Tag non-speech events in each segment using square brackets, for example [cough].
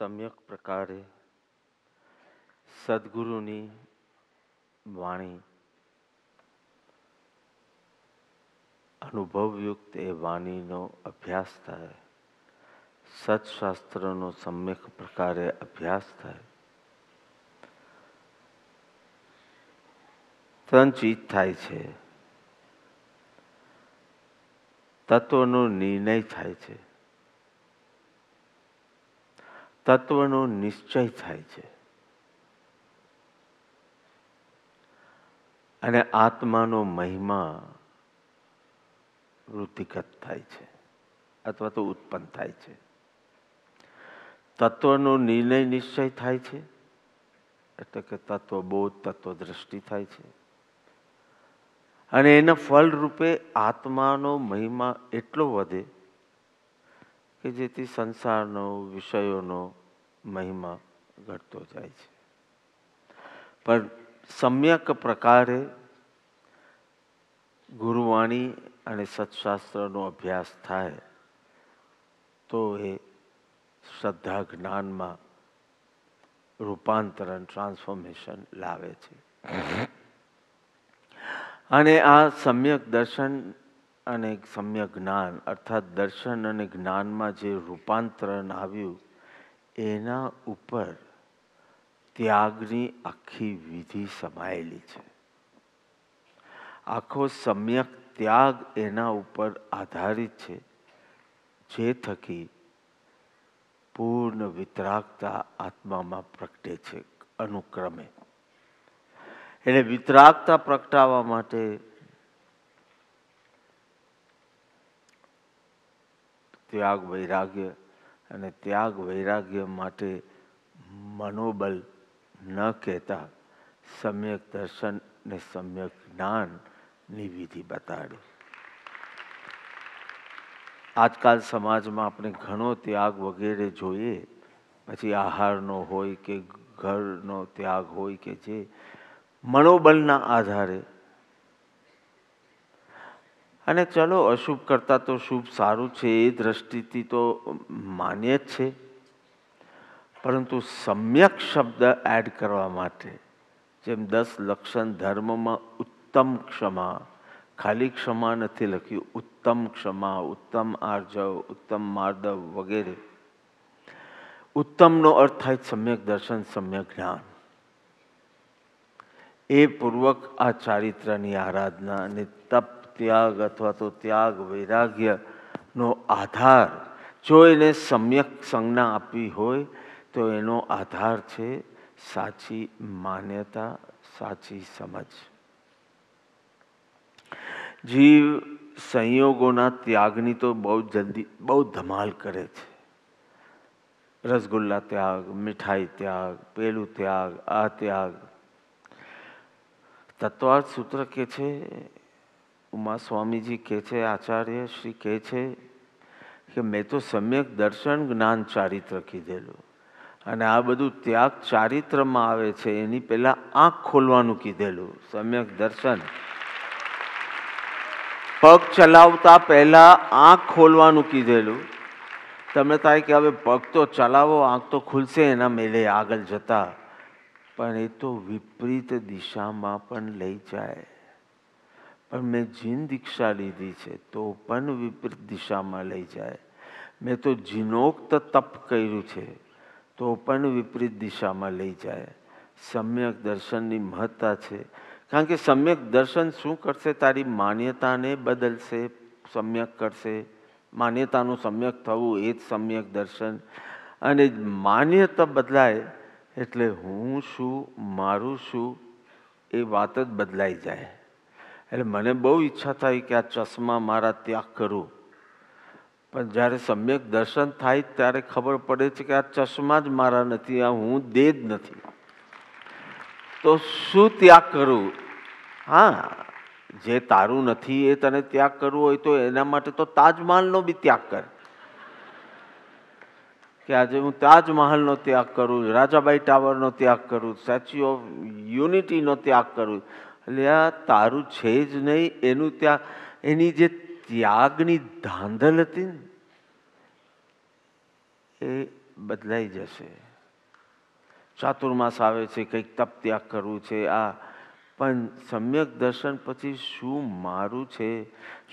સમ્યક પ્રકારે સદગુરુની વાણી અનુભવયુક્ત એ વાણીનો અભ્યાસ થાય સત્શાસ્ત્રનો સમ્યક પ્રકારે અભ્યાસ થાય ત્રણ ચીજ થાય છે તત્વનો નિર્ણય થાય છે તત્વનો નિશ્ચય થાય છે અને આત્માનો મહિમા વૃદ્ધિગત થાય છે અથવા તો ઉત્પન્ન થાય છે તત્વનો નિર્ણય નિશ્ચય થાય છે એટલે કે તત્વ તત્વ તત્વદ્રષ્ટિ થાય છે અને એના ફળરૂપે આત્માનો મહિમા એટલો વધે કે જેથી સંસારનો વિષયોનો મહિમા ઘટતો જાય છે પણ સમ્યક પ્રકારે ગુરુવાણી અને સત્શાસ્ત્રનો અભ્યાસ થાય તો એ શ્રદ્ધા જ્ઞાનમાં રૂપાંતરણ ટ્રાન્સફોર્મેશન લાવે છે અને આ સમ્યક દર્શન અને સમ્યક જ્ઞાન અર્થાત દર્શન અને જ્ઞાનમાં જે રૂપાંતરણ આવ્યું એના ઉપર ત્યાગની આખી વિધિ સમાયેલી છે આખો સમ્યક ત્યાગ એના ઉપર આધારિત છે જે થકી પૂર્ણ વિતરાગતા આત્મામાં પ્રગટે છે અનુક્રમે એને વિતરાગતા પ્રગટાવવા માટે ત્યાગ વૈરાગ્ય અને ત્યાગ વૈરાગ્ય માટે મનોબલ ન કહેતા સમ્યક દર્શન ને સમ્યક જ્ઞાનની વિધિ બતાડી આજકાલ સમાજમાં આપણે ઘણો ત્યાગ વગેરે જોઈએ પછી આહારનો હોય કે ઘરનો ત્યાગ હોય કે જે મનોબલના આધારે અને ચલો અશુભ કરતાં તો શુભ સારું છે એ દ્રષ્ટિથી તો માન્ય જ છે પરંતુ સમ્યક શબ્દ એડ કરવા માટે જેમ દસ લક્ષણ ધર્મમાં ઉત્તમ ક્ષમા ખાલી ક્ષમા નથી લખ્યું ઉત્તમ ક્ષમા ઉત્તમ આર્જવ ઉત્તમ માર્દવ વગેરે ઉત્તમનો અર્થ થાય સમ્યક દર્શન સમ્યક જ્ઞાન એ પૂર્વક આ ચારિત્રની આરાધના અને તપ ત્યાગ અથવા તો ત્યાગ વૈરાગ્યનો આધાર જો એને સમ્યક સંજ્ઞા આપવી હોય તો એનો આધાર છે સાચી માન્યતા સાચી સમજ જીવ સંયોગોના ત્યાગની તો બહુ જલ્દી બહુ ધમાલ કરે છે રસગુલ્લા ત્યાગ મીઠાઈ ત્યાગ પેલું ત્યાગ આ ત્યાગ તત્વાર્થ સૂત્ર કે છે ઉમા સ્વામીજી કહે છે આચાર્ય શ્રી કહે છે કે મેં તો સમ્યક દર્શન જ્ઞાન ચારિત્ર કીધેલું અને આ બધું ત્યાગ ચારિત્રમાં આવે છે એની પહેલાં આંખ ખોલવાનું કીધેલું સમ્યક દર્શન પગ ચલાવતા પહેલાં આંખ ખોલવાનું કીધેલું તમે થાય કે હવે પગ તો ચલાવો આંખ તો ખુલશે એના મેળે આગળ જતા પણ એ તો વિપરીત દિશામાં પણ લઈ જાય પણ મેં જીન દીક્ષા લીધી છે તો પણ વિપરીત દિશામાં લઈ જાય મેં તો જીનોક્ત તપ કર્યું છે તો પણ વિપરીત દિશામાં લઈ જાય સમ્યક દર્શનની મહત્તા છે કારણ કે સમ્યક દર્શન શું કરશે તારી માન્યતાને બદલશે સમ્યક કરશે માન્યતાનું સમ્યક થવું એ જ સમ્યક દર્શન અને માન્યતા બદલાય એટલે હું શું મારું શું એ વાત જ બદલાઈ જાય એટલે મને બહુ ઈચ્છા થઈ કે આ ચશ્મા મારા ત્યાગ કરું પણ જ્યારે સમ્યક દર્શન થાય ત્યારે ખબર પડે છે કે આ ચશ્મા જ મારા નથી આ હું દે જ નથી તો શું ત્યાગ કરું હા જે તારું નથી એ તને ત્યાગ કરવું હોય તો એના માટે તો તાજમહાલનો બી ત્યાગ કર કે આજે હું તાજમહાલનો ત્યાગ કરું રાજાબાઈ ટાવરનો ત્યાગ કરું સ્ટેચ્યુ ઓફ યુનિટીનો ત્યાગ કરું એટલે આ તારું છે જ નહીં એનું ત્યાં એની જે ત્યાગની ધાંધલ હતી ને એ બદલાઈ જશે ચાતુર્માસ આવે છે કંઈક તપ ત્યાગ કરવું છે આ પણ સમ્યક દર્શન પછી શું મારું છે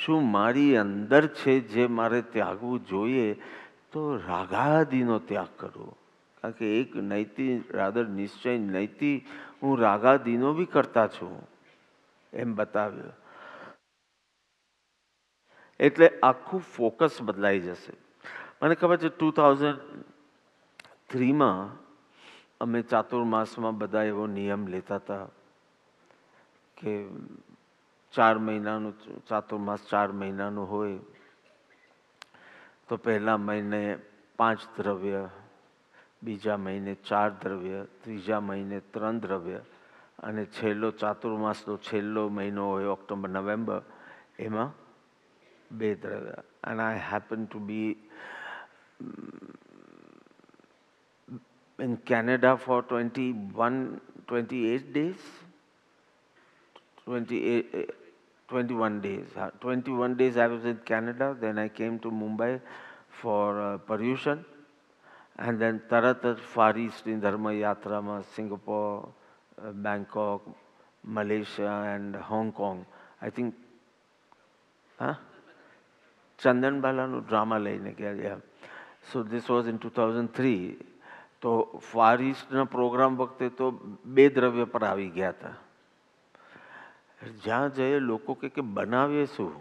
શું મારી અંદર છે જે મારે ત્યાગવું જોઈએ તો રાગાદીનો ત્યાગ કરવો કારણ કે એક નૈતિ રાધર નિશ્ચય નૈતિ હું રાગાદીનો બી કરતા છું એમ બતાવ્યું એટલે આખું ફોકસ બદલાઈ જશે મને ખબર છે ટુ થાઉઝન્ડ થ્રીમાં અમે ચાતુર્માસમાં બધા એવો નિયમ લેતા હતા કે ચાર મહિનાનું ચાતુર્માસ ચાર મહિનાનું હોય તો પહેલા મહિને પાંચ દ્રવ્ય બીજા મહિને ચાર દ્રવ્ય ત્રીજા મહિને ત્રણ દ્રવ્ય અને છેલ્લો ચાતુર્માસનો છેલ્લો મહિનો હોય ઓક્ટોબર નવેમ્બર એમાં બે દ્રવ્ય and I happen to be in Canada for 21, 28 days, 28, 21 days. 21 days I was in Canada, then I came to Mumbai for uh, pollution, and then Taratat Far East in Dharma Yatrama, Singapore, uh, Bangkok, Malaysia, and Hong Kong. I think, huh? Chandan બાલાનું drama લઈને ગયા so this was in two thousand three તો far ઇસ્ટના program વખતે તો બે દ્રવ્ય પર આવી ગયા હતા જ્યાં જઈએ લોકો કે કે બનાવીએ શું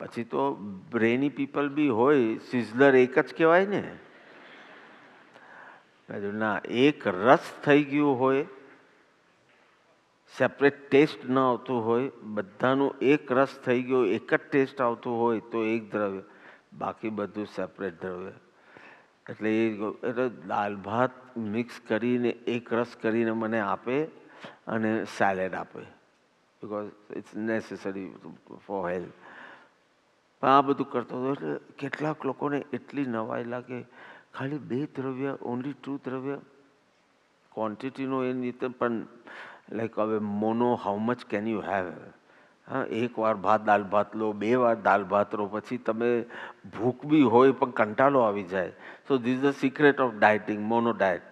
પછી તો બ્રેની પીપલ બી હોય સિઝલર એક જ કહેવાય ને ના એક રસ થઈ ગયું હોય સેપરેટ ટેસ્ટ ન આવતું હોય બધાનું એક રસ થઈ ગયો એક જ ટેસ્ટ આવતું હોય તો એક દ્રવ્ય બાકી બધું સેપરેટ દ્રવ્ય એટલે એ એટલે દાલ ભાત મિક્સ કરીને એક રસ કરીને મને આપે અને સેલેડ આપે because it's necessary for health પણ આ બધું કરતો હતો એટલે કેટલાક લોકોને એટલી નવાઈ લાગે ખાલી બે દ્રવ્ય ઓનલી ટુ દ્રવ્ય ક્વોન્ટિટીનો એ રીતે પણ લાઈક હવે mono how much can you have હા એકવાર ભાત દાલ ભાત લો બે વાર દાલ ભાત લો પછી તમે ભૂખ બી હોય પણ કંટાળો આવી જાય so this the secret of dieting mono diet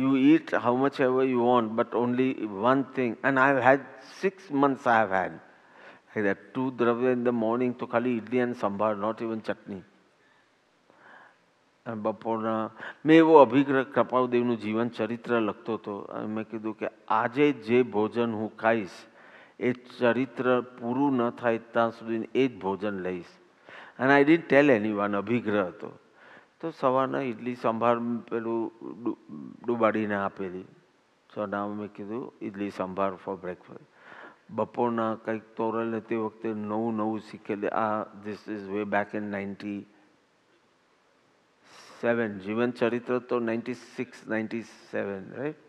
you eat how much ever you want, but only one thing. And I've had six months I've had. Like that two dravya in the morning to khali idli and sambar, not even chutney. બપોરના મેં એવો અભિગ્રહ કૃપાલદેવનું જીવન ચરિત્ર લખતો હતો મેં કીધું કે આજે જે ભોજન હું ખાઈશ એ ચરિત્ર પૂરું ન થાય ત્યાં સુધી એ જ ભોજન લઈશ અને આઈ ડીન્ટ ટેલ એની વાન અભિગ્રહ હતો તો સવારના ઇડલી સંભાર પેલું ડુબાડીને આપેલી સો નામ મેં કીધું ઇડલી સંભાર ફોર બ્રેકફાસ્ટ બપોરના કંઈક તોરલ તે વખતે નવું નવું શીખેલી આ this is way back in ninety seven જીવન ચરિત્ર તો નાઇન્ટી સિક્સ નાઇન્ટી 97, રાઈટ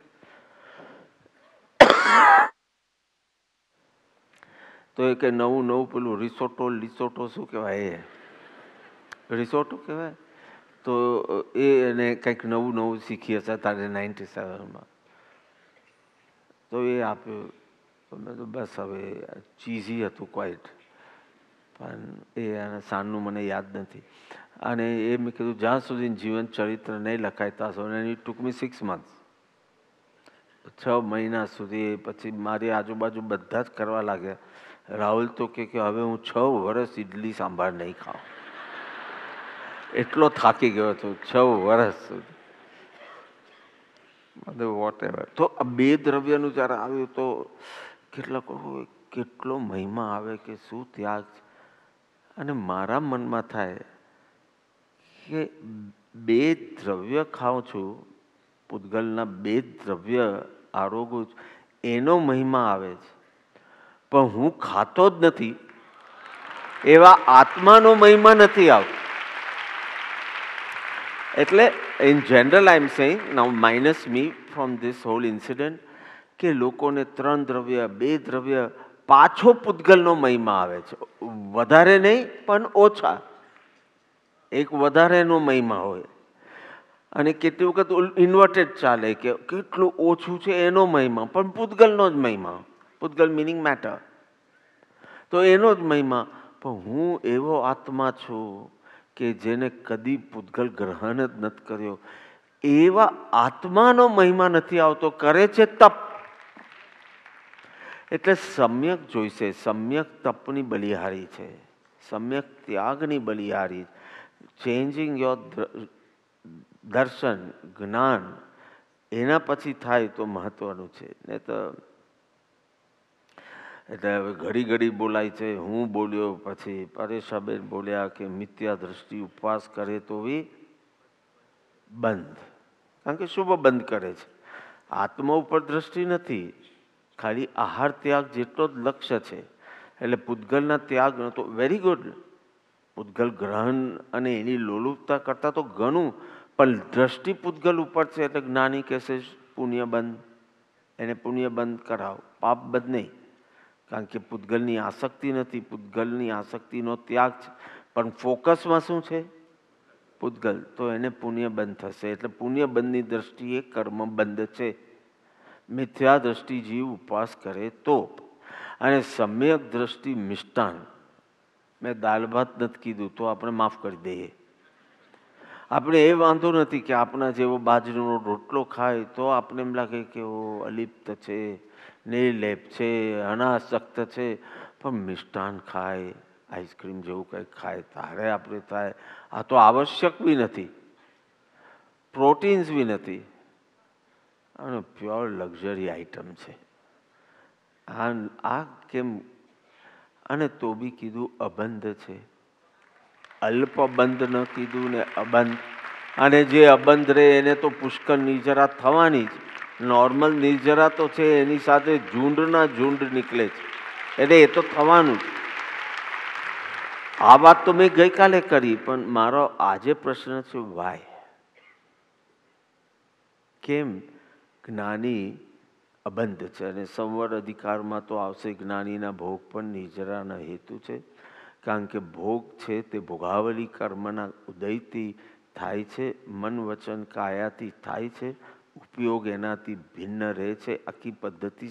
તો એ કે નવું નવું પેલું રિસોટો લિસોટો શું કહેવાય એ રિસોટો કહેવાય તો એ એને કંઈક નવું નવું શીખી હશે તારે નાઇન્ટી સેવનમાં તો એ આપ્યું તો મેં તો બસ હવે ચીઝી હતું ક્વાઇટ પણ એ સાનનું મને યાદ નથી અને એ મેં કીધું જ્યાં સુધી જીવન ચરિત્ર નહીં લખાય ત્યાં સુધી એની ટૂંકમી સિક્સ મંથ છ મહિના સુધી પછી મારી આજુબાજુ બધા જ કરવા લાગ્યા રાહુલ તો કે હવે હું છ વર્ષ ઇડલી સાંભાર નહીં ખાઉં એટલો થાકી ગયો હતો છ વર્ષ સુધી વોટ એવર તો આ બે દ્રવ્યનું જ્યારે આવ્યું તો કેટલાક કેટલો મહિમા આવે કે શું ત્યાગ છે અને મારા મનમાં થાય કે બે દ્રવ્ય ખાઉં છું પૂતગલના બે દ્રવ્ય આરોગું છું એનો મહિમા આવે છે પણ હું ખાતો જ નથી એવા આત્માનો મહિમા નથી આવતો એટલે in general I am saying now minus me from this whole incident કે લોકોને ત્રણ દ્રવ્ય બે દ્રવ્ય પાછો પૂતગલનો મહિમા આવે છે વધારે નહીં પણ ઓછા એક વધારેનો મહિમા હોય અને કેટલી વખત ઇન્વર્ટેડ ચાલે કે કેટલું ઓછું છે એનો મહિમા પણ પૂતગલનો જ મહિમા પૂતગલ મિનિંગ મેટર તો એનો જ મહિમા પણ હું એવો આત્મા છું કે જેને કદી પૂતગલ ગ્રહણ જ નથી કર્યો એવા આત્માનો મહિમા નથી આવતો કરે છે તપ એટલે સમ્યક જોઈશે સમ્યક તપની બલિહારી છે સમ્યક ત્યાગની બલિહારી ચેન્જિંગ યોર દર્શન જ્ઞાન એના પછી થાય તો મહત્ત્વનું છે ને તો એટલે હવે ઘડી ઘડી બોલાય છે હું બોલ્યો પછી પરેશાબેન બોલ્યા કે મિથ્યા દ્રષ્ટિ ઉપવાસ કરે તો બી બંધ કારણ કે શુભ બંધ કરે છે આત્મા ઉપર દ્રષ્ટિ નથી ખાલી આહાર ત્યાગ જેટલો જ લક્ષ્ય છે એટલે પૂતગલના ત્યાગ તો વેરી ગુડ પૂતગલ ગ્રહણ અને એની લોલુપતા કરતાં તો ઘણું પણ દ્રષ્ટિ પૂતગલ ઉપર છે એટલે જ્ઞાની કહેશે પુણ્યબંધ એને પુણ્યબંધ પાપ બંધ નહીં કારણ કે પૂતગલની આસક્તિ નથી પૂતગલની આસક્તિનો ત્યાગ છે પણ ફોકસમાં શું છે પૂતગલ તો એને પુણ્યબંધ થશે એટલે પુણ્યબંધની દ્રષ્ટિએ કર્મબંધ છે મિથ્યા દ્રષ્ટિ જીવ ઉપવાસ કરે તો અને સમ્યક દ્રષ્ટિ મિષ્ટાન મેં દાલ ભાત નથી કીધું તો આપણે માફ કરી દઈએ આપણે એ વાંધો નથી કે આપણા જેવો બાજરીનો રોટલો ખાય તો આપણે એમ લાગે કે ઓ અલિપ્ત છે નિર્લેપ છે અનાસક્ત છે પણ મિષ્ટાન ખાય આઈસ્ક્રીમ જેવું કંઈક ખાય તારે આપણે થાય આ તો આવશ્યક બી નથી પ્રોટીન્સ બી નથી અને પ્યોર લક્ઝરી આઈટમ છે આ આ કેમ અને તો બી કીધું અબંધ છે અલ્પબંધ ન કીધું ને અબંધ અને જે અબંધ રહે એને તો પુષ્કળ નિર્જરા થવાની જ નોર્મલ નિર્જરા તો છે એની સાથે ઝૂંડના ઝૂંડ નીકળે છે એટલે એ તો થવાનું જ આ વાત તો મેં ગઈકાલે કરી પણ મારો આજે પ્રશ્ન છે વાય કેમ જ્ઞાની અબંધ છે અને સંવર અધિકારમાં તો આવશે જ્ઞાનીના ભોગ પણ નિજરાના હેતુ છે કારણ કે ભોગ છે તે ભોગાવલી કર્મના ઉદયથી થાય છે મન વચન કાયાથી થાય છે ઉપયોગ એનાથી ભિન્ન રહે છે આખી પદ્ધતિ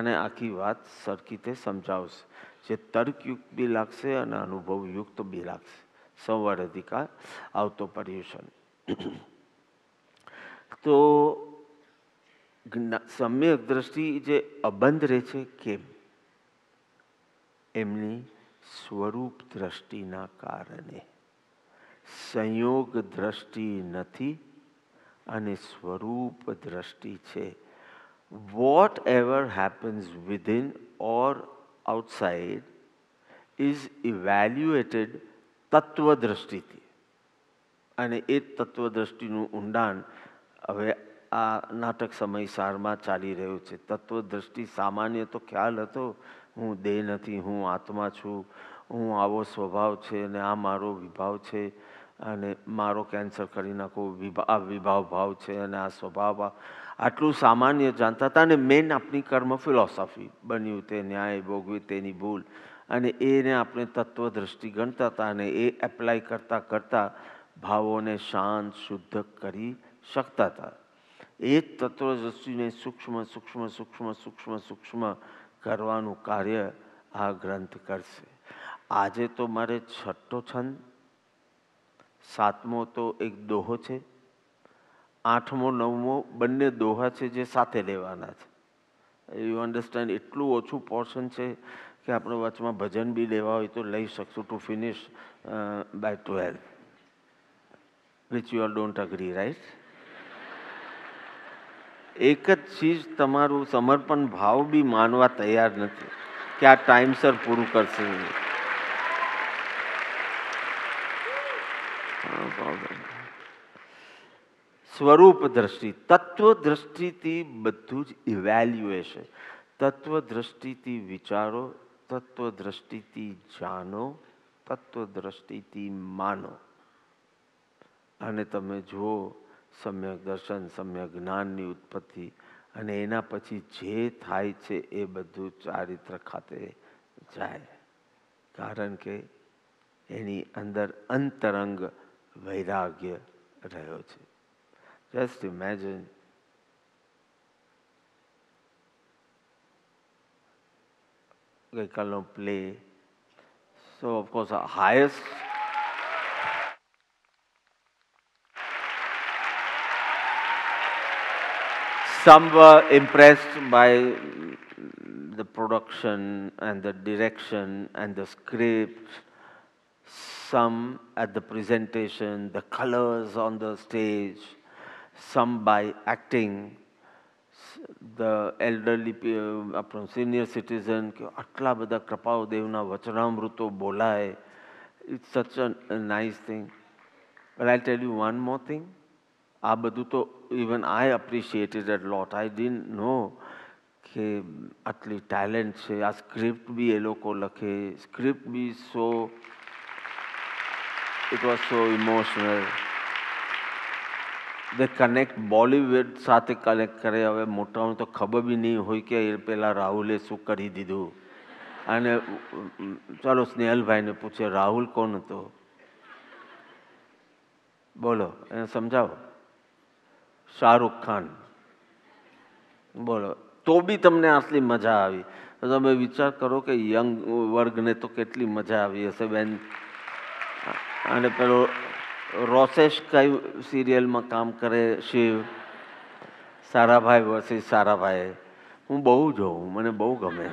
અને આખી વાત સરખી તે સમજાવશે જે તર્કયુક્ત બી લાગશે અને અનુભવયુક્ત બી લાગશે સંવર અધિકાર આવતો પર્યુષણ તો સમ્યક દ્રષ્ટિ જે અબંધ રહે છે કેમ એમની સ્વરૂપ દ્રષ્ટિના કારણે સંયોગ દ્રષ્ટિ નથી અને સ્વરૂપ દ્રષ્ટિ છે whatever happens within or outside is evaluated તત્વદ્રષ્ટિથી અને એ તત્વદ્રષ્ટિનું ઊંડાણ હવે આ નાટક સમયસારમાં ચાલી રહ્યું છે તત્વદ્રષ્ટિ સામાન્ય તો ખ્યાલ હતો હું દેહ નથી હું આત્મા છું હું આવો સ્વભાવ છે અને આ મારો વિભાવ છે અને મારો કેન્સર કરી નાખો વિભા વિભાવ ભાવ છે અને આ સ્વભાવ આટલું સામાન્ય જાણતા હતા અને મેન આપણી કર્મ ફિલોસોફી બન્યું તે ન્યાય ભોગવી તેની ભૂલ અને એને આપણે તત્વદ્રષ્ટિ ગણતા હતા અને એ એપ્લાય કરતાં કરતાં ભાવોને શાંત શુદ્ધ કરી શકતા હતા એ જ સૂક્ષ્મ સૂક્ષ્મ સૂક્ષ્મ સૂક્ષ્મ સૂક્ષ્મ કરવાનું કાર્ય આ ગ્રંથ કરશે આજે તો મારે છઠ્ઠો છંદ સાતમો તો એક દોહો છે આઠમો નવમો બંને દોહા છે જે સાથે લેવાના છે યુ અન્ડરસ્ટેન્ડ એટલું ઓછું પોર્શન છે કે આપણે વચમાં ભજન બી લેવા હોય તો લઈ શકશું to finish by twelve which you are don't agree right એક જ ચીજ તમારું સમર્પણ ભાવ બી માનવા તૈયાર નથી કે આ ટાઈમસર પૂરું કરશે સ્વરૂપ દ્રષ્ટિ તત્વ દ્રષ્ટિથી બધું જ ઇવેલ્યુએશન તત્વ દ્રષ્ટિથી વિચારો તત્વ દ્રષ્ટિથી જાણો તત્વ દ્રષ્ટિથી માનો અને તમે જુઓ સમ્યક દર્શન સમ્યક જ્ઞાનની ઉત્પત્તિ અને એના પછી જે થાય છે એ બધું ચારિત્ર ખાતે જાય કારણ કે એની અંદર અંતરંગ વૈરાગ્ય રહ્યો છે જસ્ટ ઇમેજિન ગઈકાલનો play so of course highest Some were impressed by the production and the direction and the script. Some at the presentation, the colors on the stage. Some by acting. The elderly, આપણો senior citizen કે આટલા a nice thing. But I'll tell you one more thing. આ બધું તો even I appreciated a lot I didn't know કે આટલી talent છે આ સ્ક્રિપ્ટ બી એ લોકો લખે સ્ક્રિપ્ટ બી so it was so emotional they connect Bollywood સાથે કનેક્ટ કરે હવે મોટાઓને તો ખબર બી નહીં હોય કે એ પહેલાં રાહુલે શું કરી દીધું અને ચાલો સ્નેહલભાઈને પૂછે રાહુલ કોણ હતો બોલો એને સમજાવો શાહરૂખ ખાન બોલો તો બી તમને આટલી મજા આવી તમે વિચાર કરો કે યંગ વર્ગને તો કેટલી મજા આવી હશે બેન અને પેલો રોસેશ કઈ સિરિયલમાં કામ કરે શિવ સારાભાઈ વર્સિસ સારાભાઈ હું બહુ જોઉં મને બહુ ગમે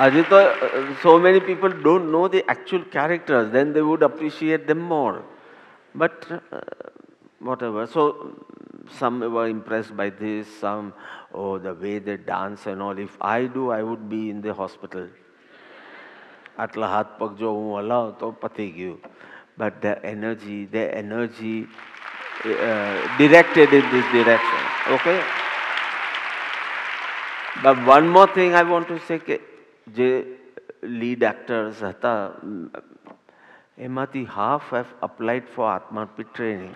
Ajita, uh, so many people don't know the actual characters, then they would appreciate them more. But uh, whatever. So some were impressed by this, some, oh, the way they dance and all. If I do, I would be in the hospital. But the energy, the energy હલાવ તો પતી ગયું but the energy the energy directed in this direction okay જે lead actors હતા એમાંથી half have applied for આત્માર્પિત training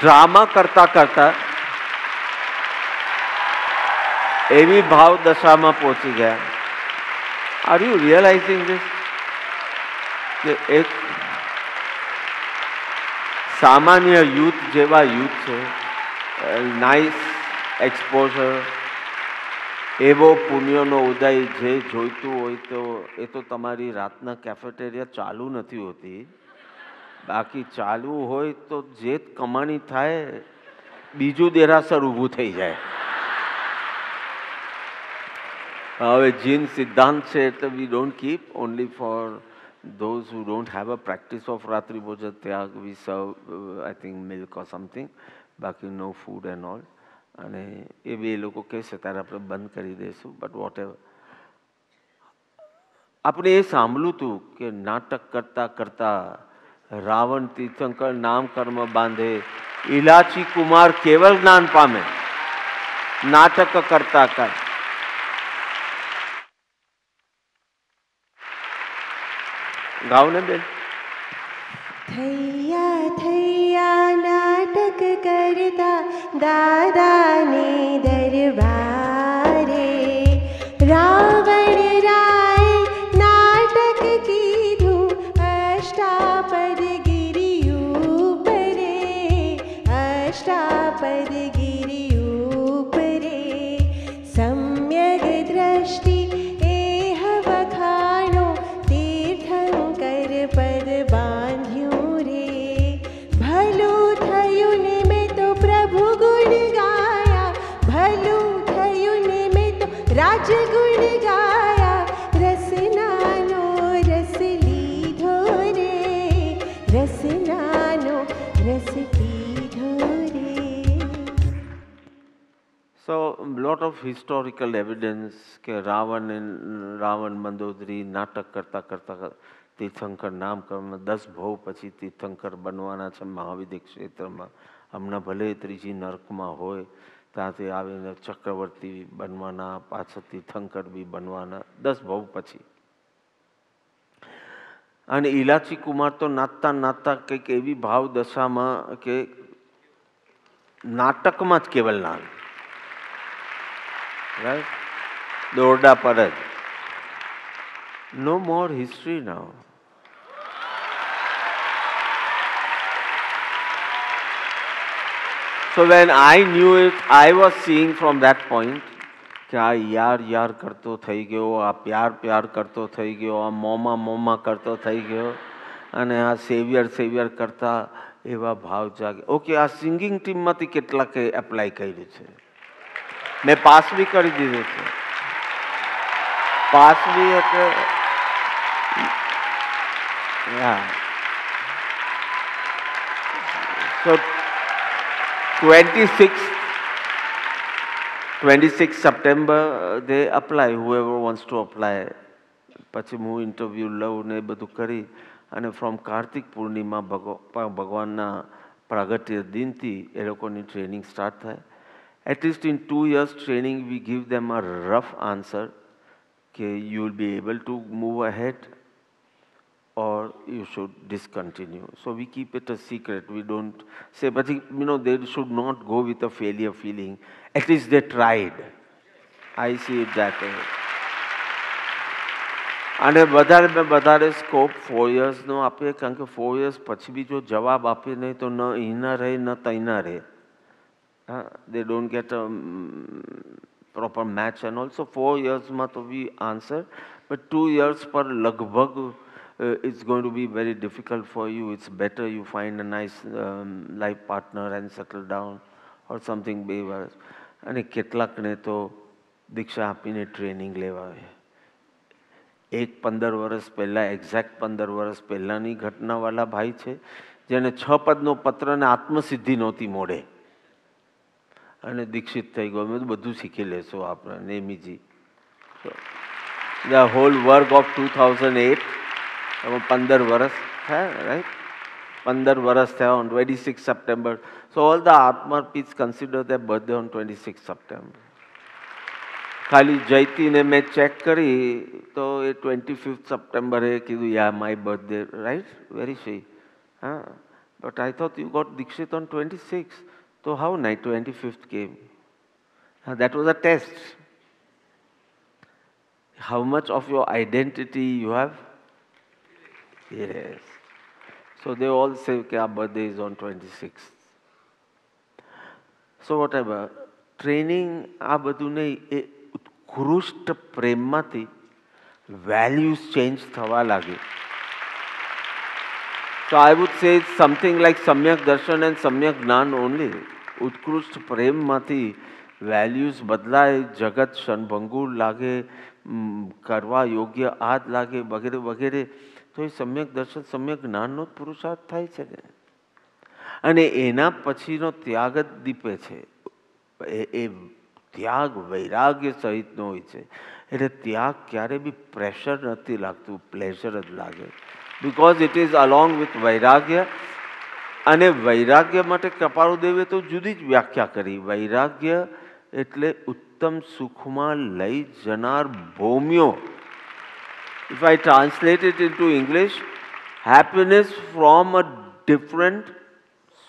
drama કરતા કરતા એવી ભાવ દશામાં પહોંચી ગયા આર યુ રિયલાઇઝિંગ ધીસ કે એક સામાન્ય યુથ જેવા યુથ છે નાઇસ એક્સપોઝર એવો પુણ્યનો ઉદય જે જોઈતું હોય તો એ તો તમારી રાતના કેફેટેરિયા ચાલુ નથી હોતી બાકી ચાલુ હોય તો જે કમાણી થાય બીજું દેરાસર ઊભું થઈ જાય હવે જીન સિદ્ધાંત છે એટલે we don't keep only for those who don't have a practice of Ratri Bhoja Tyag, we serve, uh, I think, milk or બાકી નો ફૂડ એન્ડ ઓલ અને એ બે લોકો કહેશે ત્યારે આપણે બંધ કરી દઈશું બટ વોટ એવર આપણે એ સાંભળ્યું હતું કે નાટક કરતાં કરતાં રાવણ તીર્થંકર નામ કર્મ બાંધે ઇલાચી કુમાર કેવલ જ્ઞાન પામે નાટક કરતા કર ગાવ ને બેન થઈ કરતા દાદાને દરબારે રા lot of historical evidence કે રાવણ રાવણ મંદોદરી નાટક કરતા કરતા તીર્થંકર નામ કર્મ દસ ભવ પછી તીર્થંકર બનવાના છે મહાવિદ્ય ક્ષેત્રમાં હમણાં ભલે ત્રીજી નર્કમાં હોય ત્યાંથી આવીને ચક્રવર્તી બનવાના પાછળ તીર્થંકર બી બનવાના દસ ભવ પછી અને ઇલાચી કુમાર તો નાચતા નાચતા કંઈક એવી ભાવ દશામાં કે નાટકમાં જ કેવલ નામ દોરડા Dorda Parad. No more history now. So when I knew it, I was seeing from that point કે આ યાર યાર કરતો થઈ ગયો આ પ્યાર પ્યાર કરતો થઈ ગયો આ મોમાં મોમાં કરતો થઈ ગયો અને આ સેવિયર સેવિયર કરતા એવા ભાવ જાગે ઓકે આ સિંગિંગ ટીમમાંથી કેટલાકે એપ્લાય કર્યું છે મેં પાસ બી કરી દીધું છે બી એટલે હા so twenty six twenty six September they apply whoever wants to apply પછી હું ઇન્ટરવ્યૂ લઉં ને એ બધું કરી અને ફ્રોમ કાર્તિક પૂર્ણિમા ભગવાનના પ્રાગટ્ય દિનથી એ લોકોની ટ્રેનિંગ સ્ટાર્ટ થાય at least in two years training, we give them a rough answer. that you will be able to move ahead or you should discontinue. So we keep it a secret. We don't say, but you know, they should not go with a failure feeling. At least they tried. I see it that way. અને વધારે મેં વધારે scope four યર્સનો આપીએ કારણ કે four years પછી બી જવાબ આપીએ નહીં તો ન અહીંના રહે ન તૈના રહે Uh, they don't get a um, proper match and also four years must be answer but two years per lagbhag uh, it's going to be very difficult for you it's better you find a nice um, life partner and settle down or something બે વર્ષ અને કેટલાકને તો દીક્ષા આપીને training લેવાવે એક પંદર વર્ષ પહેલાં એક્ઝેક્ટ પંદર વર્ષ પહેલાંની ઘટનાવાળા ભાઈ છે જેને છ પદનો પત્રને આત્મસિદ્ધિ નહોતી મોડે અને દીક્ષિત થઈ ગયો અમે તો બધું શીખી લેશું આપણે Nemiji the whole work of two thousand eight એમાં પંદર વર્ષ થયા રાઈટ પંદર વર્ષ થયા on twenty six September so all the આત્મા પીચ consider the birthday on twenty six September ખાલી જયતીને મેં ચેક કરી તો એ ટ્વેન્ટી ફિફ્થ સપ્ટેમ્બરે કીધું yeah my birthday right very see હા but I thought you got દીક્ષિત on twenty six So how 25th came? That was a test. How much of your identity you have? Yes. So they all say, okay, our birthday is on 26th. So whatever, training, આ બધું નહીં એ ઉત્કૃષ્ટ પ્રેમમાંથી values change So I would say it's something like Samyak Darshan and Samyak Gnan only. ઉત્કૃષ્ટ પ્રેમમાંથી values બદલાય જગત ક્ષણભંગુર લાગે કરવા યોગ્ય આદ લાગે વગેરે વગેરે તો એ સમ્યક દર્શન સમ્યક જ્ઞાનનો જ પુરુષાર્થ થાય છે ને અને એના પછીનો ત્યાગ જ દીપે છે એ એ ત્યાગ વૈરાગ્ય સહિતનો હોય છે એટલે ત્યાગ ક્યારે બી પ્રેશર નથી લાગતું પ્લેશર જ લાગે because it is along with વૈરાગ્ય અને વૈરાગ્ય માટે કપાળો દેવે તો જુદી જ વ્યાખ્યા કરી વૈરાગ્ય એટલે ઉત્તમ સુખમાં લઈ જનાર ભૌમ્યો if I translate it into English happiness from a different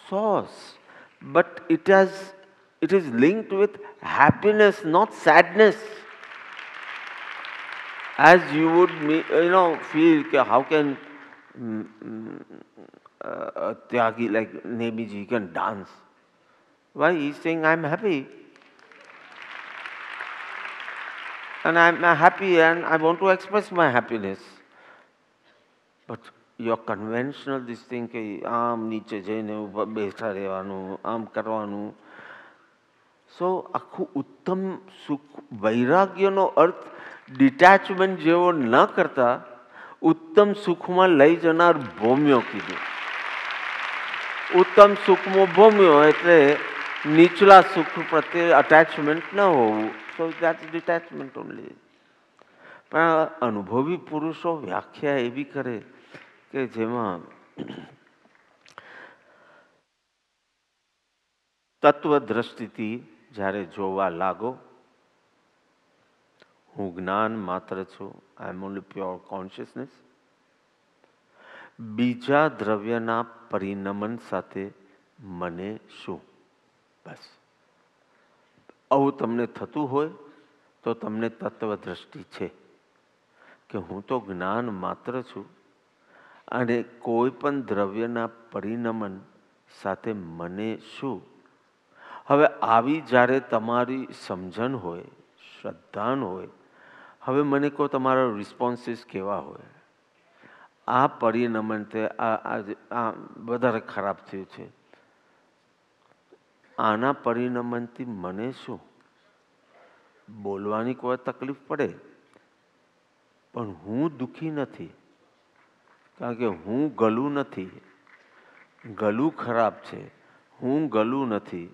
source but it has it is linked with happiness not sadness as you would you know feel how can uh, Tyagi, like Nebiji, he can dance. Why? He's saying, I'm happy. And I'm happy and I want to express my happiness. But your conventional this thing કે આમ નીચે જઈને ઉપર બેઠા રહેવાનું આમ કરવાનું સો આખું ઉત્તમ સુખ વૈરાગ્યનો અર્થ ડિટેચમેન્ટ જેવો ન કરતા ઉત્તમ સુખમાં લઈ જનાર ભૌમ્યો કીધું ઉત્તમ સુખમો ભમ્યો એટલે નીચલા સુખ પ્રત્યે અટેચમેન્ટ ન હોવું સો દેટ ડિટેચમેન્ટ ઓનલી પણ અનુભવી પુરુષો વ્યાખ્યા એવી કરે કે જેમાં તત્વ દ્રષ્ટિથી જ્યારે જોવા લાગો હું જ્ઞાન માત્ર છું I am only pure consciousness બીજા દ્રવ્યના પરિણમન સાથે મને શું બસ આવું તમને થતું હોય તો તમને તત્વદ્રષ્ટિ છે કે હું તો જ્ઞાન માત્ર છું અને કોઈ પણ દ્રવ્યના પરિણમન સાથે મને શું હવે આવી જ્યારે તમારી સમજણ હોય શ્રદ્ધાન હોય હવે મને કહો તમારા રિસ્પોન્સીસ કેવા હોય આ પરિણમન તે આ વધારે ખરાબ થયું છે આના પરિણમનથી મને શું બોલવાની કોઈ તકલીફ પડે પણ હું દુઃખી નથી કારણ કે હું ગલું નથી ગલું ખરાબ છે હું ગલું નથી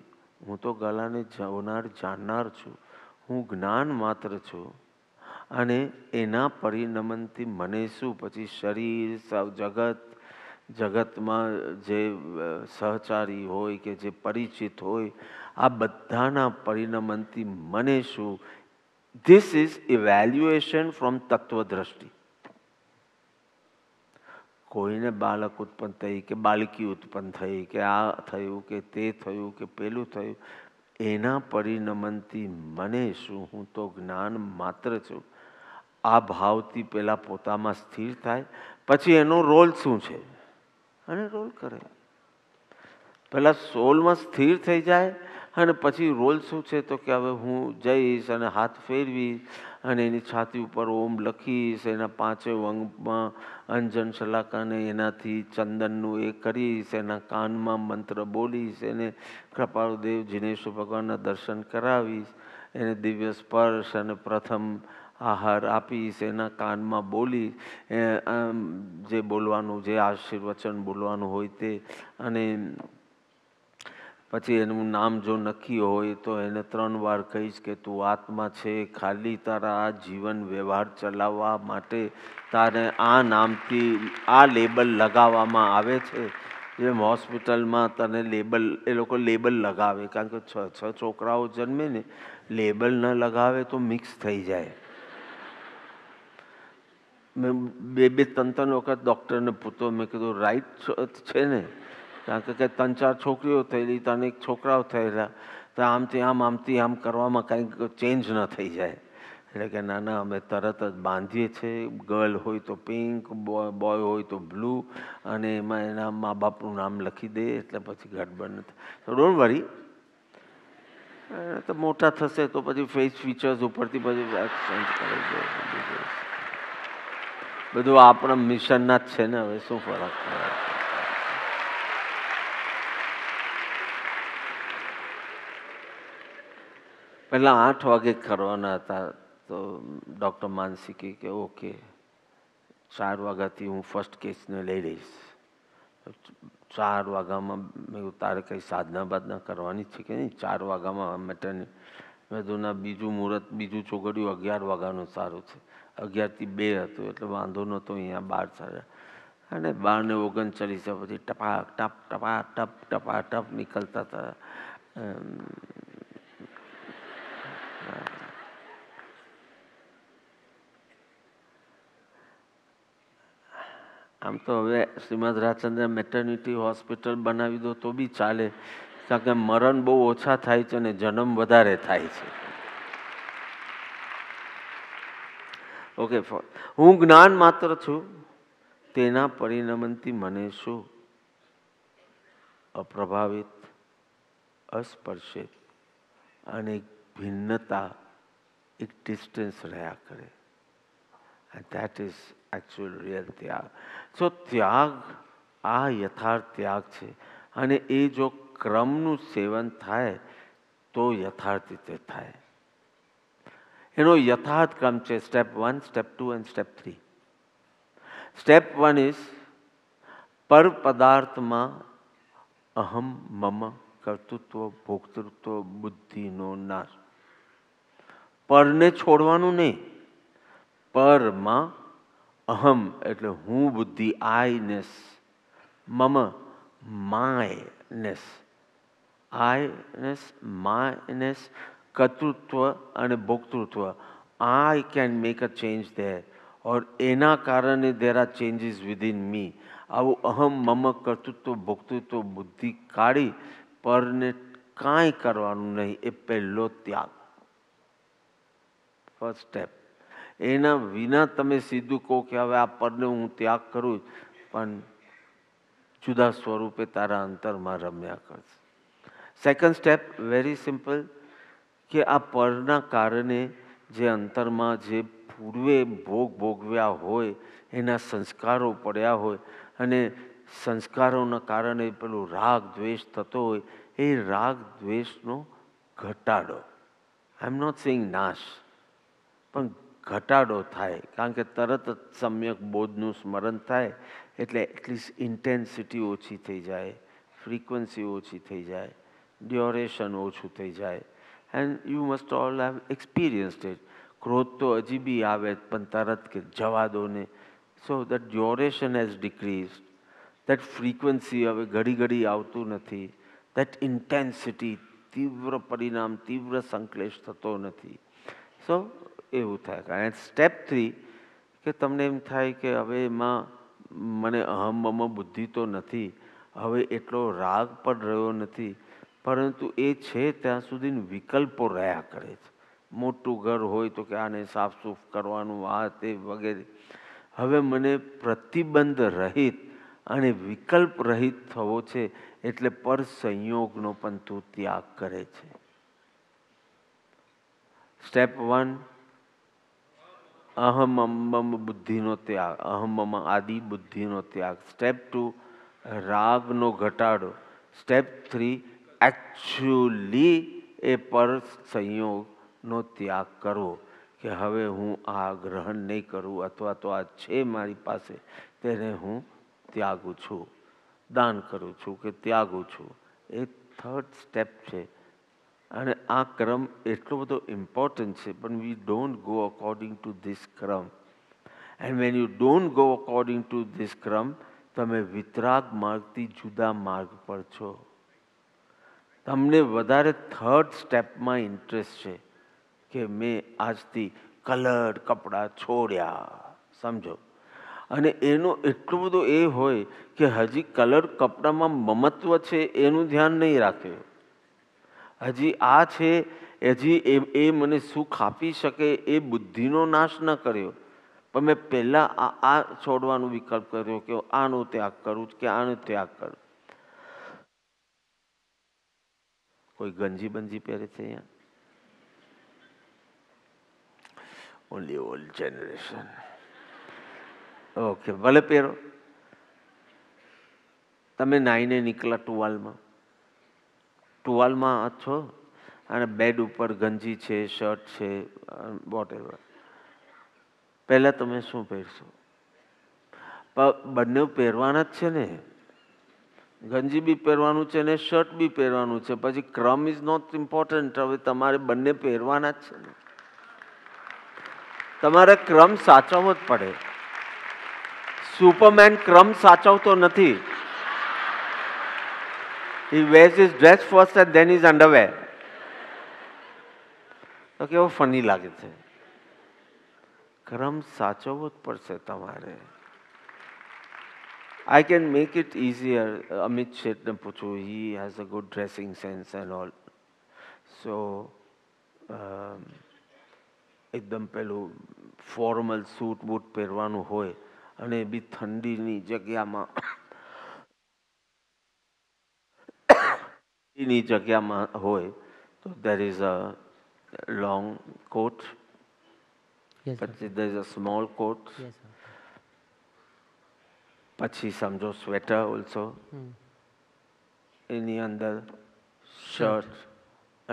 હું તો ગલાને જવનાર જાણનાર છું હું જ્ઞાન માત્ર છું અને એના પરિણમનથી મને શું પછી શરીર સાવ જગત જગતમાં જે સહચારી હોય કે જે પરિચિત હોય આ બધાના પરિણમનથી મને શું ધીસ ઇઝ ઇવેલ્યુએશન ફ્રોમ તત્વદ્રષ્ટિ કોઈને બાળક ઉત્પન્ન થઈ કે બાળકી ઉત્પન્ન થઈ કે આ થયું કે તે થયું કે પેલું થયું એના પરિણમનથી મને શું હું તો જ્ઞાન માત્ર છું આ ભાવથી પહેલાં પોતામાં સ્થિર થાય પછી એનો રોલ શું છે અને રોલ કરે પહેલાં સોલમાં સ્થિર થઈ જાય અને પછી રોલ શું છે તો કે હવે હું જઈશ અને હાથ ફેરવીશ અને એની છાતી ઉપર ઓમ લખીશ એના પાંચે અંગમાં અંજન શલાકાને એનાથી ચંદનનું એ કરીશ એના કાનમાં મંત્ર બોલીશ એને કૃપાળુદેવ દેવ જિનેશ્વર ભગવાનના દર્શન કરાવીશ એને દિવ્ય સ્પર્શ અને પ્રથમ આહાર આપીશ એના કાનમાં બોલી જે બોલવાનું જે આશીર્વચન બોલવાનું હોય તે અને પછી એનું નામ જો નક્કી હોય તો એને ત્રણ વાર કહીશ કે તું આત્મા છે ખાલી તારા આ જીવન વ્યવહાર ચલાવવા માટે તારે આ નામથી આ લેબલ લગાવવામાં આવે છે જેમ હોસ્પિટલમાં તને લેબલ એ લોકો લેબલ લગાવે કારણ કે છ છ છોકરાઓ જન્મે ને લેબલ ન લગાવે તો મિક્સ થઈ જાય મેં બે બે ત્રણ ત્રણ વખત ડૉક્ટરને પૂછતો મેં કીધું રાઈટ છે ને કારણ કે ત્રણ ચાર છોકરીઓ થયેલી ત્રણ એક છોકરાઓ થયેલા તો આમથી આમ આમથી આમ કરવામાં કંઈક ચેન્જ ન થઈ જાય એટલે કે ના ના અમે તરત જ બાંધીએ છીએ ગર્લ હોય તો પિંક બોય બોય હોય તો બ્લુ અને એમાં એના મા બાપનું નામ લખી દે એટલે પછી ગડબડ નથી ડોન્ટ વરી તો મોટા થશે તો પછી ફેસ ફીચર્સ ઉપરથી પછી ચેન્જ કરે છે બધું આપણા મિશનના જ છે ને હવે શું ફરક પડે પહેલાં આઠ વાગે કરવાના હતા તો ડૉક્ટર માનસિકી કે ઓકે ચાર વાગ્યાથી હું ફર્સ્ટ કેસને લઈ લઈશ ચાર વાગ્યામાં મેં તારે કંઈ સાધના બાધના કરવાની છે કે નહીં ચાર વાગ્યામાં મેટરની મેં તો ના બીજું મુહૂર્ત બીજું ચોગડ્યું અગિયાર વાગ્યાનું સારું છે અગિયારથી બે હતું એટલે વાંધો નહોતો અહીંયા બાર સાડા અને બારને ઓગણચાલીસે પછી ટપા ટપ ટપા ટપ ટપા ટપ નીકળતા હતા આમ તો હવે શ્રીમદ રાજચંદ્ર મેટર્નિટી હોસ્પિટલ બનાવી દો તો બી ચાલે કારણ કે મરણ બહુ ઓછા થાય છે અને જન્મ વધારે થાય છે ઓકે હું જ્ઞાન માત્ર છું તેના પરિણમનથી મને શું અપ્રભાવિત અસ્પર્શિત અને ભિન્નતા એક ડિસ્ટન્સ રહ્યા કરે દેટ ઇઝ એકચ્યુઅલ રિયલ ત્યાગ સો ત્યાગ આ યથાર્થ ત્યાગ છે અને એ જો ક્રમનું સેવન થાય તો યથાર્થ રીતે થાય એનો યથાર્થ ક્રમ છે step one step two and step three step one is પર પદાર્થમાં અહમ મમ કર્તૃત્વ ભોક્તૃત્વ બુદ્ધિનો નાશ પરને છોડવાનું નહીં પરમાં અહમ એટલે હું બુદ્ધિ આઈનેસ મમ માયનેસ આયનેસ માયનેસ કર્તૃત્વ અને ભોક્તૃત્વ I can make a change there or એના કારણે there are changes within me આવું અહમ મમ કર્તૃત્વ ભોક્તૃત્વ બુદ્ધિ કાઢી પરને કાંઈ કરવાનું નહીં એ પહેલો ત્યાગ ફર્સ્ટ સ્ટેપ એના વિના તમે સીધું કહો કે હવે આ પરને હું ત્યાગ કરું પણ જુદા સ્વરૂપે તારા અંતરમાં રમ્યા કરશે સેકન્ડ સ્ટેપ વેરી સિમ્પલ કે આ પરના કારણે જે અંતરમાં જે પૂર્વે ભોગ ભોગવ્યા હોય એના સંસ્કારો પડ્યા હોય અને સંસ્કારોના કારણે પેલું રાગ દ્વેષ થતો હોય એ રાગ દ્વેષનો ઘટાડો આઈ એમ નોટ સિંગ નાશ પણ ઘટાડો થાય કારણ કે તરત જ સમ્યક બોધનું સ્મરણ થાય એટલે એટલીસ્ટ ઇન્ટેન્સિટી ઓછી થઈ જાય ફ્રીક્વન્સી ઓછી થઈ જાય ડ્યોરેશન ઓછું થઈ જાય and you must all have experienced it ક્રોધ તો હજી બી આવે પણ તરત કે જવા દો ને so that duration has decrease that frequency હવે ઘડી ઘડી આવતું નથી દેટ ઇન્ટેન્સિટી તીવ્ર પરિણામ તીવ્ર સંકલેશ થતો નથી સો એવું થાય કારણ સ્ટેપ થ્રી કે તમને એમ થાય કે હવે એમાં મને અહમ બુદ્ધિ તો નથી હવે એટલો રાગ પણ રહ્યો નથી પરંતુ એ છે ત્યાં સુધી વિકલ્પો રહ્યા કરે છે મોટું ઘર હોય તો કે આને સાફસૂફ કરવાનું આ તે વગેરે હવે મને પ્રતિબંધ રહિત અને વિકલ્પ રહિત થવો છે એટલે પર સંયોગનો પણ તું ત્યાગ કરે છે સ્ટેપ વન અહમ અમ્બમ બુદ્ધિનો ત્યાગ અહમમ આદિ બુદ્ધિનો ત્યાગ સ્ટેપ ટુ રાગનો ઘટાડો સ્ટેપ થ્રી એકચ્યુઅલી એ પર સંયોગનો ત્યાગ કરો કે હવે હું આ ગ્રહણ નહીં કરું અથવા તો આ છે મારી પાસે તેને હું ત્યાગું છું દાન કરું છું કે ત્યાગું છું એ થર્ડ સ્ટેપ છે અને આ ક્રમ એટલો બધો ઇમ્પોર્ટન્ટ છે પણ we don't go according to this ક્રમ and when you don't go according to this ક્રમ તમે વિતરાગ માર્ગથી જુદા માર્ગ પર છો તમને વધારે થર્ડ સ્ટેપમાં ઇન્ટરેસ્ટ છે કે મેં આજથી કલર કપડાં છોડ્યા સમજો અને એનો એટલું બધું એ હોય કે હજી કલર કપડામાં મમત્વ છે એનું ધ્યાન નહીં રાખ્યું હજી આ છે હજી એ એ મને સુખ આપી શકે એ બુદ્ધિનો નાશ ન કર્યો પણ મેં પહેલાં આ છોડવાનો વિકલ્પ કર્યો કે આનો ત્યાગ કરું કે આનો ત્યાગ કરું કોઈ ગંજી બંજી પહેરે છે અહીંયા ઓનલી ઓલ્ડ જનરેશન ઓકે ભલે પહેરો તમે નાઈને નીકળ્યા ટુવાલમાં ટુવાલમાં છો અને બેડ ઉપર ગંજી છે શર્ટ છે વોટ એવર પહેલાં તમે શું પહેરશો બંને પહેરવાના જ છે ને ગંજી બી પહેરવાનું છે ને શર્ટ બી પહેરવાનું છે પછી ક્રમ ઇઝ નોટ ઇમ્પોર્ટન્ટ હવે તમારે બંને પહેરવાના જ છે ને તમારે ક્રમ સાચવવો જ પડે સુપરમેન ક્રમ સાચવતો નથી he wears his dress first and then his underwear તો કેવો ફની લાગે છે ક્રમ સાચવવો જ પડશે તમારે I can make it easier. Uh, Amit Chetnapuchu, he has a good dressing sense and all. So, um, એકદમ પેલું ફોર્મલ સૂટ બૂટ પહેરવાનું હોય અને એ બી ઠંડીની જગ્યામાં ઠંડીની જગ્યામાં હોય તો દેર ઇઝ અ લોંગ કોટ પછી દેર ઇઝ અ સ્મોલ કોટ પછી સમજો સ્વેટર ઓલ્સો એની અંદર શર્ટ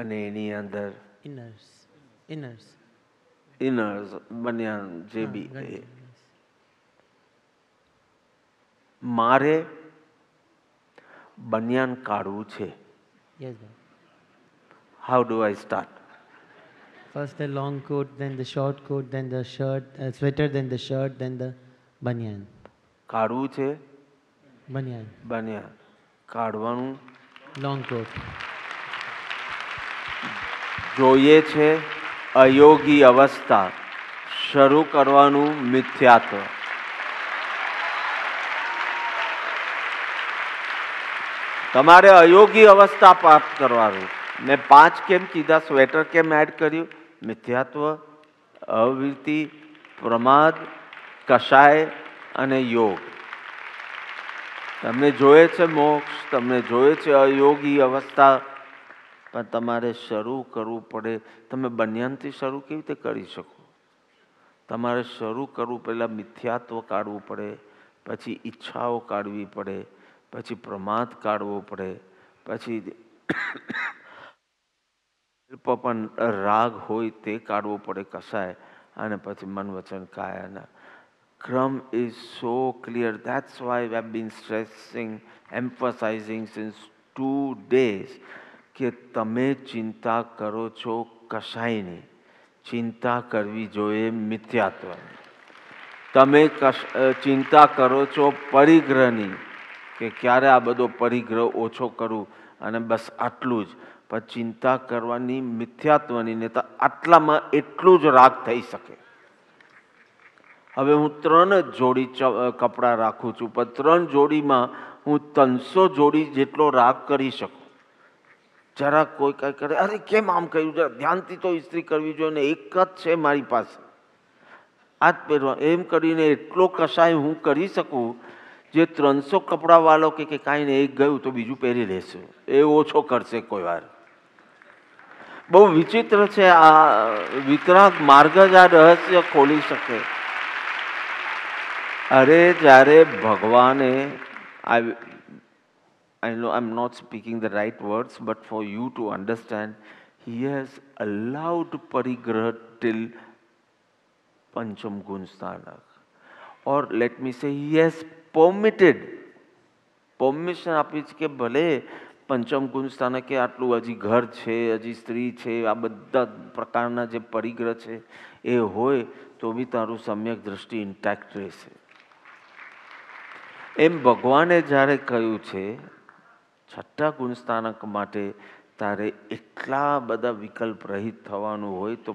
અને એની અંદર ઇનર્સ ઇનર્સ ઇનર્સ બન્યા જે બી મારે બનિયાન કાઢવું છે how do I start First the long coat, then the short coat, then the shirt, uh, sweater, then the shirt, then the banyan. કાઢવું છે બન્યા બન્યા કાઢવાનું લોંગ કોટ જોઈએ છે અયોગી અવસ્થા શરૂ કરવાનું મિથ્યાત્વ તમારે અયોગી અવસ્થા પ્રાપ્ત કરવાનું મેં પાંચ કેમ કીધા સ્વેટર કેમ એડ કર્યું મિથ્યાત્વ અવિરતિ પ્રમાદ કશાય અને યોગ તમને જોયે છે મોક્ષ તમને જોયે છે અયોગી અવસ્થા પણ તમારે શરૂ કરવું પડે તમે બન્યાનથી શરૂ કેવી રીતે કરી શકો તમારે શરૂ કરવું પહેલાં મિથ્યાત્વ કાઢવું પડે પછી ઈચ્છાઓ કાઢવી પડે પછી પ્રમાદ કાઢવો પડે પછી પણ રાગ હોય તે કાઢવો પડે કસાય અને પછી મન વચન કાયાના Kram is so clear. That's why I've been stressing, emphasizing since two days કે તમે ચિંતા કરો છો કશાયની ચિંતા કરવી જોઈએ મિથ્યાત્વની તમે કશ ચિંતા કરો છો પરિગ્રહની કે ક્યારે આ બધો પરિગ્રહ ઓછો કરું અને બસ આટલું જ પણ ચિંતા કરવાની મિથ્યાત્વની ને તો આટલામાં એટલું જ રાગ થઈ શકે હવે હું ત્રણ જ જોડી કપડાં રાખું છું પણ ત્રણ જોડીમાં હું ત્રણસો જોડી જેટલો રાગ કરી શકું જરા કોઈ કાંઈ કરે અરે કેમ આમ કર્યું જરા ધ્યાનથી તો ઇસ્ત્રી કરવી જોઈએ ને એક જ છે મારી પાસે આ જ પહેરવા એમ કરીને એટલો કશાય હું કરી શકું જે ત્રણસો કપડાવાળો કે કે કાંઈ ને એક ગયું તો બીજું પહેરી લેશે એ ઓછો કરશે કોઈ વાર બહુ વિચિત્ર છે આ વિતરાક માર્ગ જ આ રહસ્ય ખોલી શકે અરે જ્યારે ભગવાને I I know I am not speaking the right words but for you to understand he has allowed parigraha till pancham gunstanak or let me say he has પોમિટેડ permission આપી છે કે ભલે પંચમ ગુણ સ્થાનકે આટલું હજી ઘર છે હજી સ્ત્રી છે આ બધા પ્રકારના જે પરિગ્રહ છે એ હોય તો બી તારું સમ્યક દ્રષ્ટિ ઇન્ટેક્ટ રહેશે એમ ભગવાને જ્યારે કહ્યું છે છઠ્ઠા ગુણસ્થાનક માટે તારે એટલા બધા વિકલ્પ રહિત થવાનું હોય તો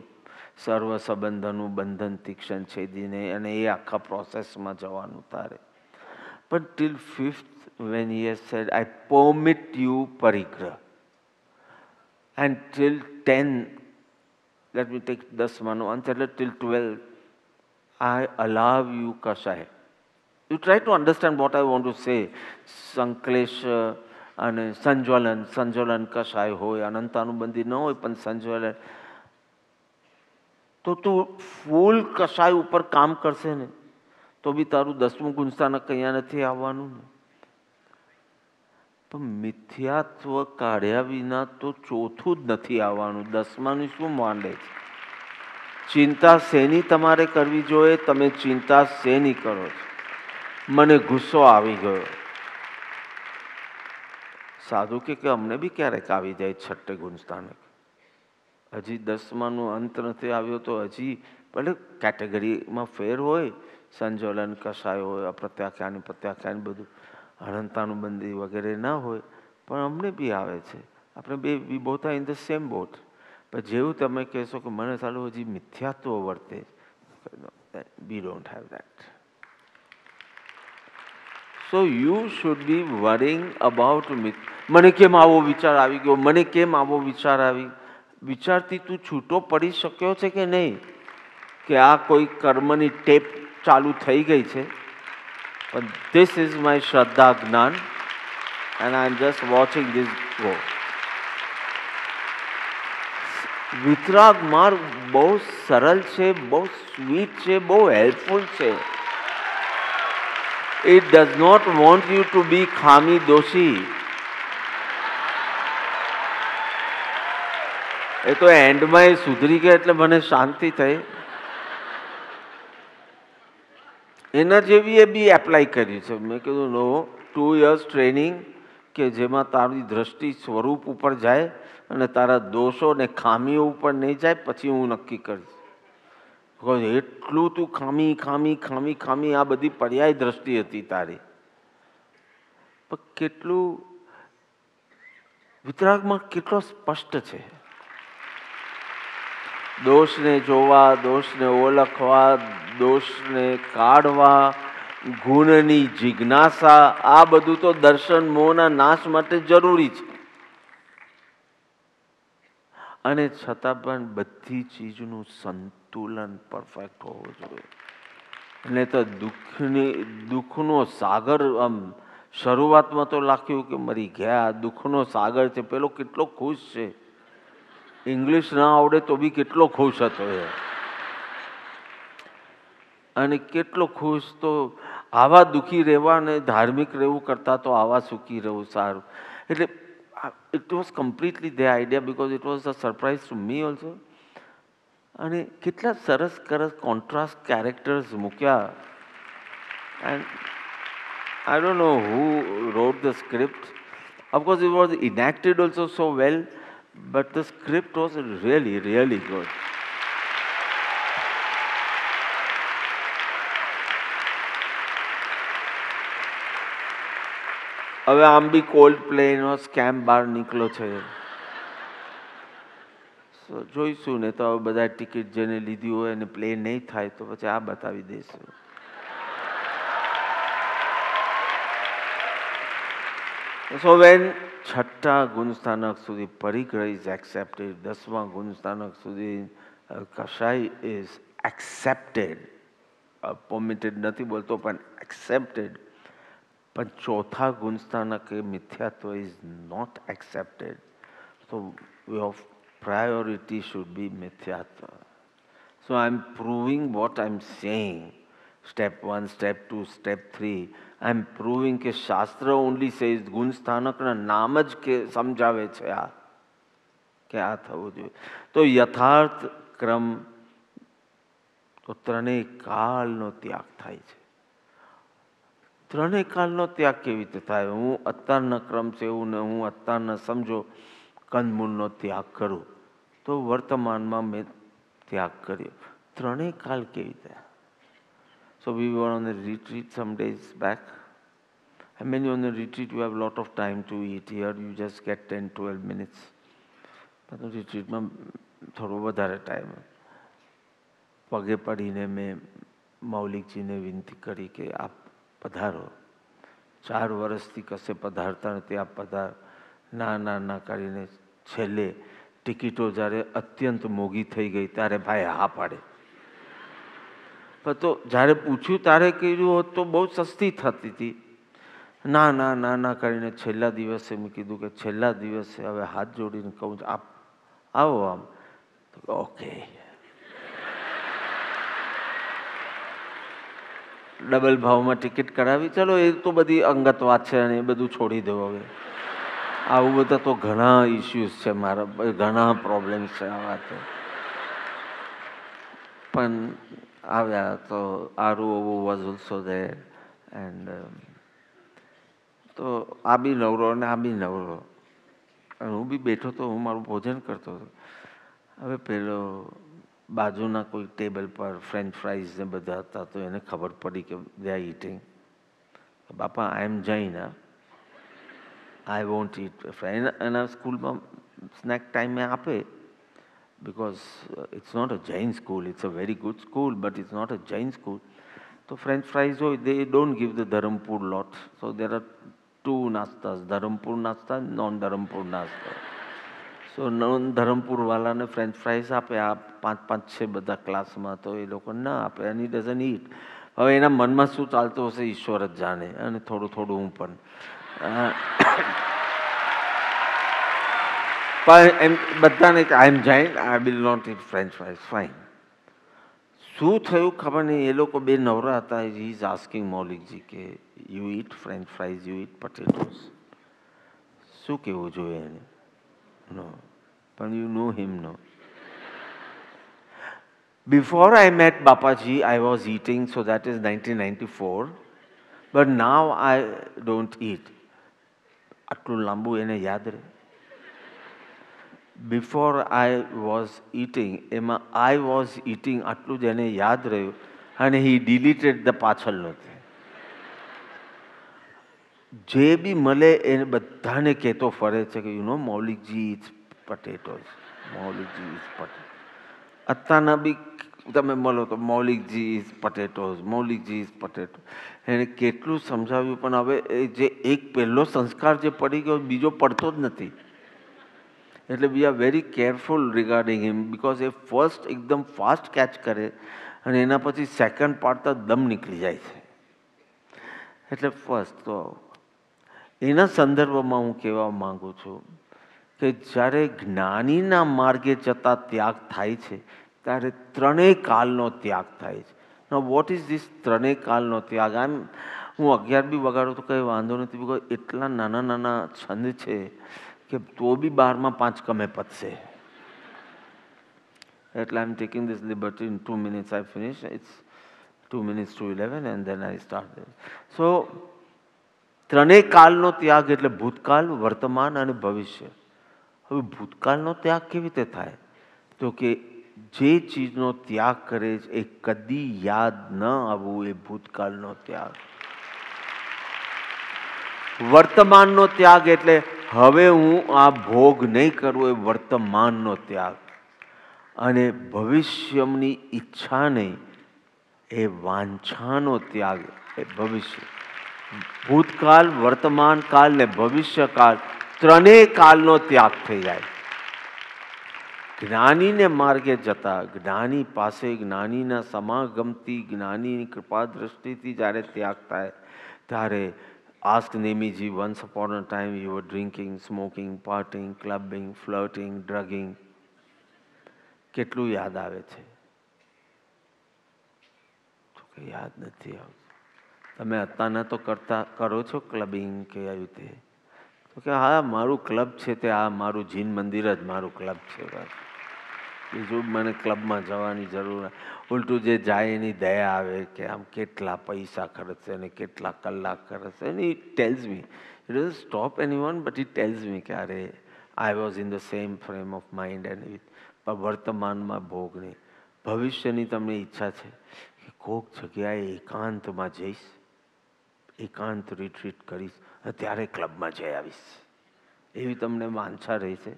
સર્વ સંબંધનું બંધન તીક્ષણ છેદીને અને એ આખા પ્રોસેસમાં જવાનું તારે પણ till fifth when he said I permit you પરિગ્રહ and till ten let me take દસમાનું અંત એટલે till twelve I allow you કશાય You try to understand what I want to say. સંકલેશ અને સંજ્વલન સંજ્વલન કશાય હોય અનંતાનુબંધી ન હોય પણ સંજ્વલન તો તું ફૂલ કશાય ઉપર કામ કરશે ને તો બી તારું દસમું ગુંજતાના કયા નથી આવવાનું ને પણ મિથ્યાત્વ કાઢ્યા વિના તો ચોથું જ નથી આવવાનું દસમાનું શું માંડે છે ચિંતા શેની તમારે કરવી જોઈએ તમે ચિંતા શેની કરો છો મને ગુસ્સો આવી ગયો સાધુ કે અમને બી ક્યારેક આવી જાય છઠ્ઠે ગુંજતાનક હજી દસમાનું અંત નથી આવ્યો તો હજી ભલે કેટેગરીમાં ફેર હોય સંજોલન કસાય હોય અપ્રત્યાખ્યાન પ્રત્યાખ્યાન બધું અનંતાનું બંદી વગેરે ના હોય પણ અમને બી આવે છે આપણે બે we both are in the same boat પણ જેવું તમે કહેશો કે મને સારું હજી મિથ્યાત્વ વર્તે we don't have that so you should be worrying about મિથ મને કેમ આવો વિચાર આવી ગયો મને કેમ આવો વિચાર આવી વિચારથી તું છૂટો પડી શક્યો છે કે નહીં કે આ કોઈ કર્મની ટેપ ચાલુ થઈ ગઈ છે પણ ધીસ ઇઝ માય શ્રદ્ધા જ્ઞાન and I am just watching this go વિતરાગ માર્ગ બહુ સરળ છે બહુ સ્વીટ છે બહુ હેલ્પફુલ છે It does not want you to be ખામી દોષી એ તો એન્ડમાં એ સુધરી ગયા એટલે મને શાંતિ થઈ એના જેવી એ બી એપ્લાય કર્યું છે મેં કીધું નો ટુ યર્સ ટ્રેનિંગ કે જેમાં તારી દ્રષ્ટિ સ્વરૂપ ઉપર જાય અને તારા દોષો ને ખામીઓ ઉપર નહીં જાય પછી હું નક્કી કરીશ એટલું તું ખામી ખામી ખામી ખામી આ બધી પર્યાય દ્રષ્ટિ હતી તારી પણ કેટલું વિતરાગમાં કેટલો સ્પષ્ટ છે દોષને જોવા દોષને ઓળખવા દોષને કાઢવા ગુણની જિજ્ઞાસા આ બધું તો દર્શન મોહના નાશ માટે જરૂરી છે અને છતાં પણ બધી ચીજનું સંત તુલન પરફેક્ટ હોવો જોઈએ એટલે તો દુઃખની દુઃખનો સાગર આમ શરૂઆતમાં તો લાગ્યું કે મરી ગયા દુઃખનો સાગર છે પેલો કેટલો ખુશ છે ઇંગ્લિશ ના આવડે તો બી કેટલો ખુશ હતો એ અને કેટલો ખુશ તો આવા દુઃખી રહેવા અને ધાર્મિક રહેવું કરતાં તો આવા સુખી રહેવું સારું એટલે it was completely the idea because it was a surprise to me also અને કેટલા સરસ સરસ કોન્ટ્રાસ્ટ કેરેક્ટર્સ મૂક્યા and I don't know who wrote the script of course it was enacted also so well but the script was really really good હવે આમ બી cold પ્લેનો scam બહાર નીકળ્યો છે સો જોઈશું ને તો હવે બધા ટિકિટ જેને લીધી હોય અને પ્લે નહીં થાય તો પછી આ બતાવી દઈશું સો વેન છઠ્ઠા ગુણસ્થાનક સુધી પરિગ્રહ ઇઝ એક્સેપ્ટેડ દસમા ગુણસ્થાનક સુધી કશાય ઇઝ એક્સેપ્ટેડ પોમિટેડ નથી બોલતો પણ એક્સેપ્ટેડ પણ ચોથા ગુણસ્થાનક એ મિથ્યાત્વ is not accepted so we of priority should be Mithyatva. So I'm proving what I'm saying. Step one, step two, step three. I'm proving કે શાસ્ત્ર ઓનલી સેઝ ગુણ સ્થાનકના નામ જ કે સમજાવે છે આ કે આ થવું જોઈએ તો યથાર્થ ક્રમ તો ત્રણેય કાળનો ત્યાગ થાય છે ત્રણેય કાળનો ત્યાગ કેવી રીતે થાય હું અત્યારના ક્રમ છે એવું ને હું અત્યારના સમજો કંદમૂળનો ત્યાગ કરવો તો વર્તમાનમાં મેં ત્યાગ કર્યો ત્રણેય કાલ કેવી રીતે So we were on a retreat some days back. And when you're on a retreat, you have a lot of time to eat. Here you just get 10 12 minutes. પણ રિટ્રીટમાં થોડો વધારે ટાઈમ પગે પડીને મેં મૌલિકજીને વિનંતી કરી કે આપ પધારો ચાર વર્ષથી કશે પધારતા નથી આપ પધાર ના ના ના કરીને છેલ્લે ટિકિટો જ્યારે અત્યંત મોંઘી થઈ ગઈ ત્યારે ભાઈ હા પાડે પણ તો જ્યારે પૂછ્યું ત્યારે કીધું હોત તો બહુ સસ્તી થતી હતી ના ના ના ના કરીને છેલ્લા દિવસે મેં કીધું કે છેલ્લા દિવસે હવે હાથ જોડીને કહું આપ આવો આમ ઓકે ડબલ ભાવમાં ટિકિટ કરાવી ચલો એ તો બધી અંગત વાત છે અને એ બધું છોડી દો હવે આવું બધા તો ઘણા ઇસ્યુઝ છે મારા ઘણા પ્રોબ્લેમ્સ છે આવા તો પણ આવ્યા તો આરુ ઓવો વોઝ ઓલ્સો દેર એન્ડ તો આ બી નવરો અને આ બી નવરો અને હું બી બેઠો તો હું મારું ભોજન કરતો હતો હવે પેલો બાજુના કોઈ ટેબલ પર ફ્રેન્ચ ફ્રાઈઝ ને બધા હતા તો એને ખબર પડી કે દે આર ઇટિંગ બાપા આઈ એમ જૈના આઈ વોન્ટ ઇટ ફ્રાઈડ એના સ્કૂલમાં સ્નેક ટાઈમે આપે because it's not a Jain school it's a very good school but it's not a Jain school તો ફ્રેન્ચ ફ્રાઈઝ હોય they don't give the Dharampur lot so there are two નાસ્તાસ ધરમપુર નાસ્તા non Dharampur નાસ્તા so non ધરમપુરવાલાને ફ્રેન્ચ ફ્રાઈઝ આપે આ પાંચ પાંચ છે બધા ક્લાસમાં તો એ લોકો ના આપે એની ડઝન ઇટ હવે એના મનમાં શું ચાલતું હશે ઈશ્વર જ જાણે અને થોડું થોડું હું પણ [coughs] પણ એમ બધાને I am Jain I will not eat French fries fine શું થયું ખબર નહીં એ લોકો બે નવરા હતા હી ઇઝ આસ્કિંગ મૌલિકજી કે you eat French fries you eat potatoes શું કહેવું જોઈએ એને નો પણ you know him no I met Bapaji I was I so that so nineteen ninety four but now I don't eat આટલું લાંબુ એને યાદ રહે બિફોર આઈ વોઝ ઇટિંગ એમાં આઈ વોઝ ઇટિંગ આટલું જ એને યાદ રહ્યું અને હી ડિલીટેડ ધ પાછળનો જે બી મળે એને બધાને કહેતો ફરે છે કે you know Maulikji is potatoes Maulikji is potato અત્યારના બી તમે મળો તો મૌલિકજી ઇઝ પટેટોઝ મૌલિકજી ઇઝ પટેટો એણે કેટલું સમજાવ્યું પણ હવે એ જે એક પહેલો સંસ્કાર જે પડી ગયો બીજો પડતો જ નથી એટલે we are very careful regarding him because એ ફર્સ્ટ એકદમ ફાસ્ટ કેચ કરે અને એના પછી સેકન્ડ પાડતા દમ નીકળી જાય છે એટલે ફર્સ્ટ તો એના સંદર્ભમાં હું કહેવા માગું છું કે જ્યારે જ્ઞાનીના માર્ગે જતાં ત્યાગ થાય છે ત્યારે ત્રણેય કાલનો ત્યાગ થાય છે વોટ ઇઝ ધીસ ત્રણેય કાલનો ત્યાગ આમ હું અગિયાર બી વગાડું તો કંઈ વાંધો નથી બીકોઝ એટલા નાના નાના છંદ છે કે તો બી બારમાં પાંચ કમે પતશે એટલે I am taking this liberty in two minutes I finish it's two minutes to eleven and then I start so ત્રણેય કાલનો ત્યાગ એટલે ભૂતકાળ વર્તમાન અને ભવિષ્ય હવે ભૂતકાળનો ત્યાગ કેવી રીતે થાય તો કે જે ચીજનો ત્યાગ કરે છે એ કદી યાદ ન આવવું એ ભૂતકાળનો ત્યાગ વર્તમાનનો ત્યાગ એટલે હવે હું આ ભોગ નહીં કરું એ વર્તમાનનો ત્યાગ અને ભવિષ્યની ઈચ્છા નહીં એ વાંછાનો ત્યાગ એ ભવિષ્ય ભૂતકાળ વર્તમાન કાળ ને ભવિષ્યકાળ ત્રણેય કાળનો ત્યાગ થઈ જાય જ્ઞાનીને માર્ગે જતા જ્ઞાની પાસે જ્ઞાનીના સમાગમથી જ્ઞાનીની કૃપા દ્રષ્ટિથી જ્યારે ત્યાગ થાય ત્યારે ask નેમી once once a time time were drinking smoking partying clubbing floating drugging કેટલું યાદ આવે છે તો કે યાદ નથી આવતું તમે અત્યારના તો કરતા કરો છો ક્લબિંગ કે આવી તે તો કે હા મારું ક્લબ છે તે આ મારું જીન મંદિર જ મારું ક્લબ છે બસ જો મને ક્લબમાં જવાની જરૂર ઉલટું જે જાય એની દયા આવે કે આમ કેટલા પૈસા ખર્ચશે ને કેટલા કલાક ખર્ચશે એની tells me it does stop any one but it tells me કે અરે I was in the same frame of mind and with પણ વર્તમાનમાં ભોગ નહીં ભવિષ્યની તમને ઈચ્છા છે કે કોક જગ્યાએ એકાંતમાં જઈશ એકાંત રિટ્રીટ કરીશ ત્યારે ક્લબમાં જઈ આવીશ એવી તમને વાંછા રહી છે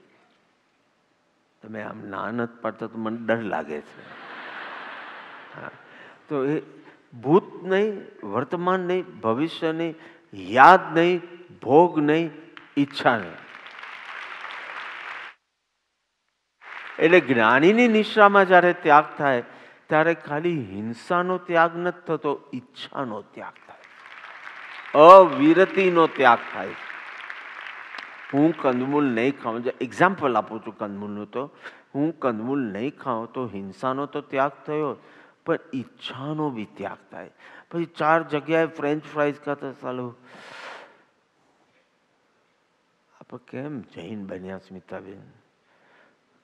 તમે આમ ના નથી પાડતા તો મને ડર લાગે છે હા તો એ ભૂત નહીં વર્તમાન નહીં ભવિષ્ય નહીં યાદ નહીં ભોગ નહીં ઈચ્છા નહીં એટલે જ્ઞાનીની નિશામાં જ્યારે ત્યાગ થાય ત્યારે ખાલી હિંસાનો ત્યાગ નથી થતો ઈચ્છાનો ત્યાગ થાય અવિરતીનો ત્યાગ થાય હું કંદમૂલ નહીં ખાઉં જે એક્ઝામ્પલ આપું છું કંદમૂલનું તો હું કંદમૂલ નહીં ખાઉં તો હિંસાનો તો ત્યાગ થયો પણ ઈચ્છાનો બી ત્યાગ થાય પછી ચાર જગ્યાએ ફ્રેન્ચ ફ્રાઈઝ ખાતા ચાલો આપણે કેમ જૈન બન્યા સ્મિતાબેન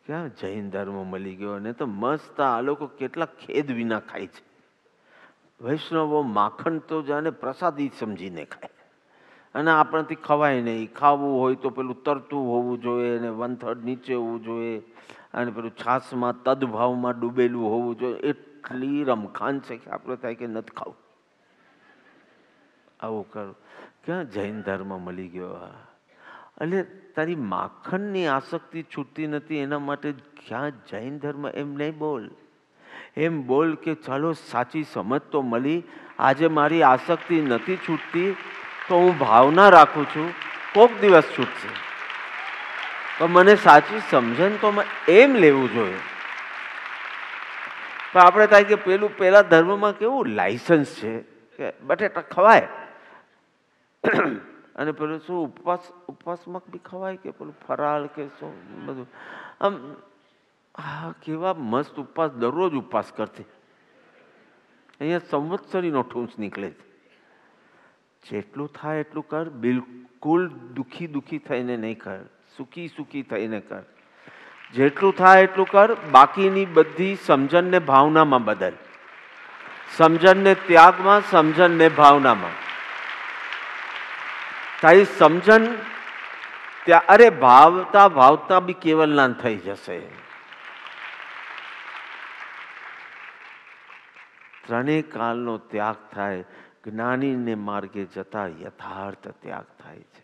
ક્યાં જૈન ધર્મ મળી ગયો ને તો મસ્ત આ લોકો કેટલા ખેદ વિના ખાય છે વૈષ્ણવો માખણ તો જાણે પ્રસાદી સમજીને ખાય અને આપણથી ખવાય નહીં ખાવું હોય તો પેલું તરતું હોવું જોઈએ અને વનથડ નીચે હોવું જોઈએ અને પેલું છાશમાં તદભાવમાં ડૂબેલું હોવું જોઈએ એટલી રમખાન છે કે આપણે થાય કે નથી ખાવું આવું કરું ક્યાં જૈન ધર્મ મળી ગયો એટલે તારી માખણની આસક્તિ છૂટતી નથી એના માટે ક્યાં જૈન ધર્મ એમ નહીં બોલ એમ બોલ કે ચાલો સાચી સમજ તો મળી આજે મારી આસક્તિ નથી છૂટતી તો હું ભાવના રાખું છું કોક દિવસ છૂટશે પણ મને સાચી સમજણ તો એમ લેવું જોઈએ પણ આપણે થાય કે પેલું પહેલાં ધર્મમાં કેવું લાયસન્સ છે કે બટેટા ખવાય અને પેલું શું ઉપવાસ ઉપવાસમાં બી ખવાય કે પેલું ફરાળ કે શું બધું આમ હા કેવા મસ્ત ઉપવાસ દરરોજ ઉપવાસ કરતી અહીંયા સંવત્સરીનો ઠૂંસ નીકળે છે જેટલું થાય એટલું કર બિલકુલ દુઃખી દુઃખી થઈને નહીં કર સુખી સુખી થઈને કર જેટલું થાય એટલું કર બાકીની બધી સમજણને ભાવનામાં બદલ સમજણને ત્યાગમાં સમજણને ભાવનામાં તારી સમજણ ત્યાં અરે ભાવતા ભાવતા બી કેવલ ના થઈ જશે ત્રણેય કાલનો ત્યાગ થાય જ્ઞાનીને માર્ગે જતા યથાર્થ ત્યાગ થાય છે